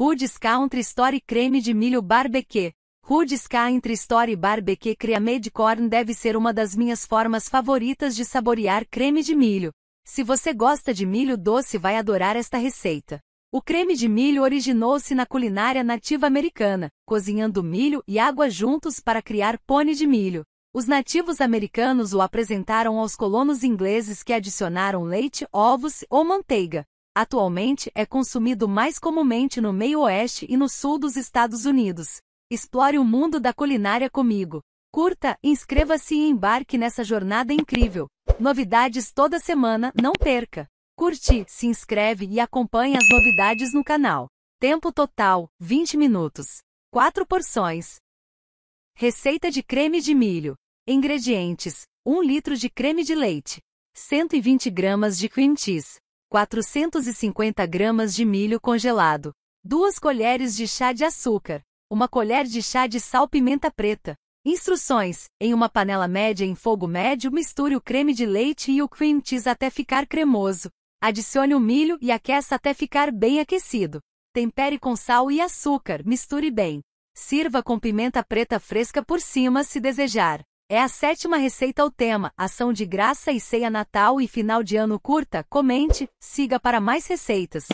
Rudes Country Story Creme de Milho Barbecue. Rudes Country Story Barbecue Creme Made Corn deve ser uma das minhas formas favoritas de saborear creme de milho. Se você gosta de milho doce vai adorar esta receita. O creme de milho originou-se na culinária nativa americana, cozinhando milho e água juntos para criar pone de milho. Os nativos americanos o apresentaram aos colonos ingleses que adicionaram leite, ovos ou manteiga atualmente é consumido mais comumente no meio oeste e no sul dos Estados Unidos. Explore o mundo da culinária comigo. Curta, inscreva-se e embarque nessa jornada incrível. Novidades toda semana, não perca. Curte, se inscreve e acompanhe as novidades no canal. Tempo total, 20 minutos. 4 porções. Receita de creme de milho. Ingredientes: 1 litro de creme de leite, 120 gramas de cream cheese, 450 gramas de milho congelado, 2 colheres de chá de açúcar, 1 colher de chá de sal pimenta preta. Instruções: Em uma panela média em fogo médio, misture o creme de leite e o cream cheese até ficar cremoso. Adicione o milho e aqueça até ficar bem aquecido. Tempere com sal e açúcar, misture bem. Sirva com pimenta preta fresca por cima se desejar. É a sétima receita ao tema, ação de graça e ceia natal e final de ano curta. Comente, siga para mais receitas.